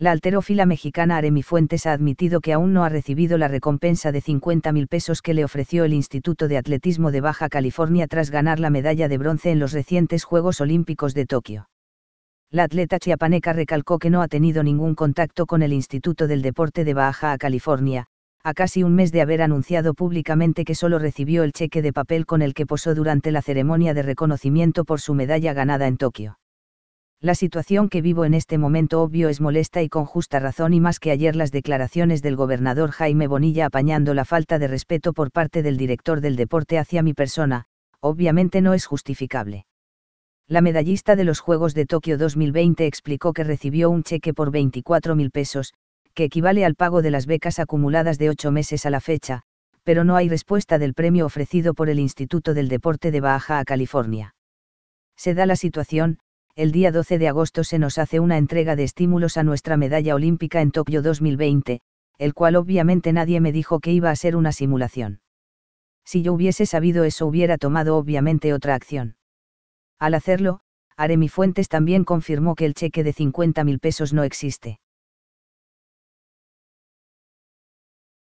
la alterófila mexicana Aremi Fuentes ha admitido que aún no ha recibido la recompensa de 50 mil pesos que le ofreció el Instituto de Atletismo de Baja California tras ganar la medalla de bronce en los recientes Juegos Olímpicos de Tokio. La atleta chiapaneca recalcó que no ha tenido ningún contacto con el Instituto del Deporte de Baja California, a casi un mes de haber anunciado públicamente que solo recibió el cheque de papel con el que posó durante la ceremonia de reconocimiento por su medalla ganada en Tokio. La situación que vivo en este momento obvio es molesta y con justa razón y más que ayer las declaraciones del gobernador Jaime Bonilla apañando la falta de respeto por parte del director del deporte hacia mi persona, obviamente no es justificable. La medallista de los Juegos de Tokio 2020 explicó que recibió un cheque por 24 mil pesos, que equivale al pago de las becas acumuladas de ocho meses a la fecha, pero no hay respuesta del premio ofrecido por el Instituto del Deporte de Baja a California. Se da la situación, el día 12 de agosto se nos hace una entrega de estímulos a nuestra medalla olímpica en Tokio 2020, el cual obviamente nadie me dijo que iba a ser una simulación. Si yo hubiese sabido eso hubiera tomado obviamente otra acción. Al hacerlo, Aremi Fuentes también confirmó que el cheque de 50 mil pesos no existe.